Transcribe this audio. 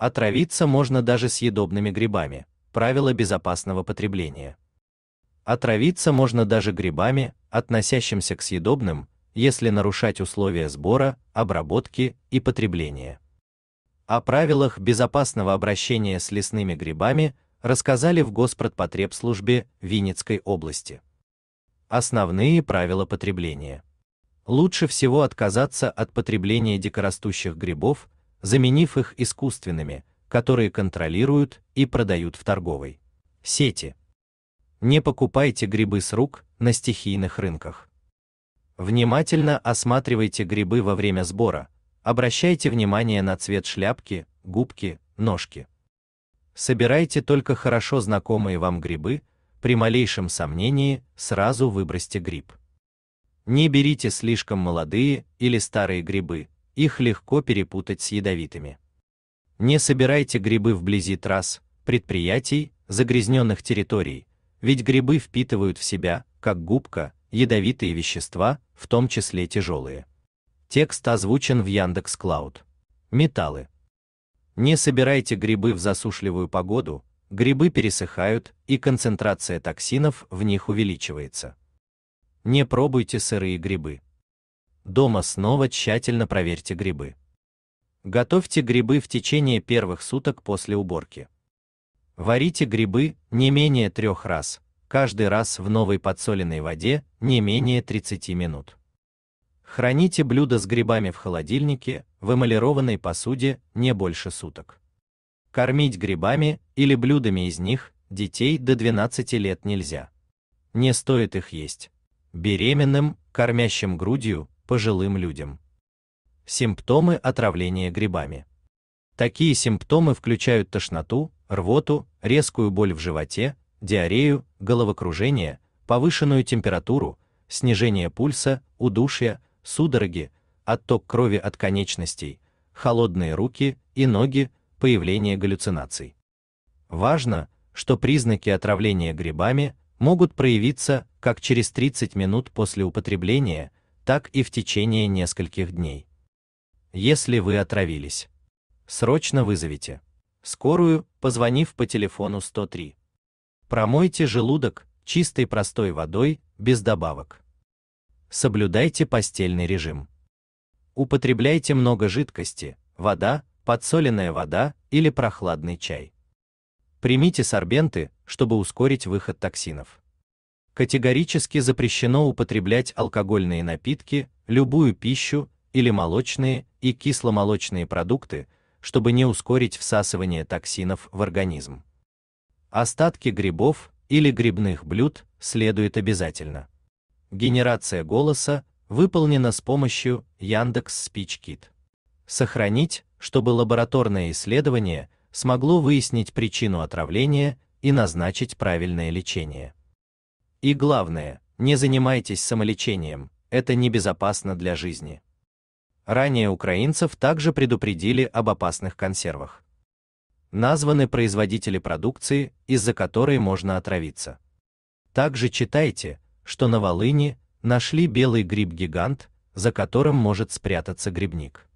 Отравиться можно даже съедобными грибами. Правила безопасного потребления. Отравиться можно даже грибами, относящимся к съедобным, если нарушать условия сбора, обработки и потребления. О правилах безопасного обращения с лесными грибами рассказали в Госпродпотребслужбе Винницкой области. Основные правила потребления. Лучше всего отказаться от потребления дикорастущих грибов, заменив их искусственными, которые контролируют и продают в торговой сети. Не покупайте грибы с рук на стихийных рынках. Внимательно осматривайте грибы во время сбора, обращайте внимание на цвет шляпки, губки, ножки. Собирайте только хорошо знакомые вам грибы, при малейшем сомнении сразу выбросьте гриб. Не берите слишком молодые или старые грибы, их легко перепутать с ядовитыми. Не собирайте грибы вблизи трасс, предприятий, загрязненных территорий, ведь грибы впитывают в себя, как губка, ядовитые вещества, в том числе тяжелые. Текст озвучен в Яндекс Клауд. Металлы. Не собирайте грибы в засушливую погоду, грибы пересыхают, и концентрация токсинов в них увеличивается. Не пробуйте сырые грибы. Дома снова тщательно проверьте грибы. Готовьте грибы в течение первых суток после уборки. Варите грибы не менее трех раз, каждый раз в новой подсоленной воде не менее 30 минут. Храните блюдо с грибами в холодильнике, в эмалированной посуде не больше суток. Кормить грибами или блюдами из них детей до 12 лет нельзя. Не стоит их есть. Беременным, кормящим грудью, пожилым людям. Симптомы отравления грибами. Такие симптомы включают тошноту, рвоту, резкую боль в животе, диарею, головокружение, повышенную температуру, снижение пульса, удушье, судороги, отток крови от конечностей, холодные руки и ноги, появление галлюцинаций. Важно, что признаки отравления грибами могут проявиться как через 30 минут после употребления, так и в течение нескольких дней. Если вы отравились, срочно вызовите скорую, позвонив по телефону 103. Промойте желудок чистой простой водой, без добавок. Соблюдайте постельный режим. Употребляйте много жидкости: вода, подсоленная вода или прохладный чай. Примите сорбенты, чтобы ускорить выход токсинов категорически запрещено употреблять алкогольные напитки, любую пищу или молочные и кисломолочные продукты, чтобы не ускорить всасывание токсинов в организм. Остатки грибов или грибных блюд следует обязательно. Генерация голоса выполнена с помощью Яндекс Спичкит. Сохранить, чтобы лабораторное исследование смогло выяснить причину отравления и назначить правильное лечение. И главное, не занимайтесь самолечением, это небезопасно для жизни. Ранее украинцев также предупредили об опасных консервах. Названы производители продукции, из-за которой можно отравиться. Также читайте, что на Волыни нашли белый гриб-гигант, за которым может спрятаться грибник.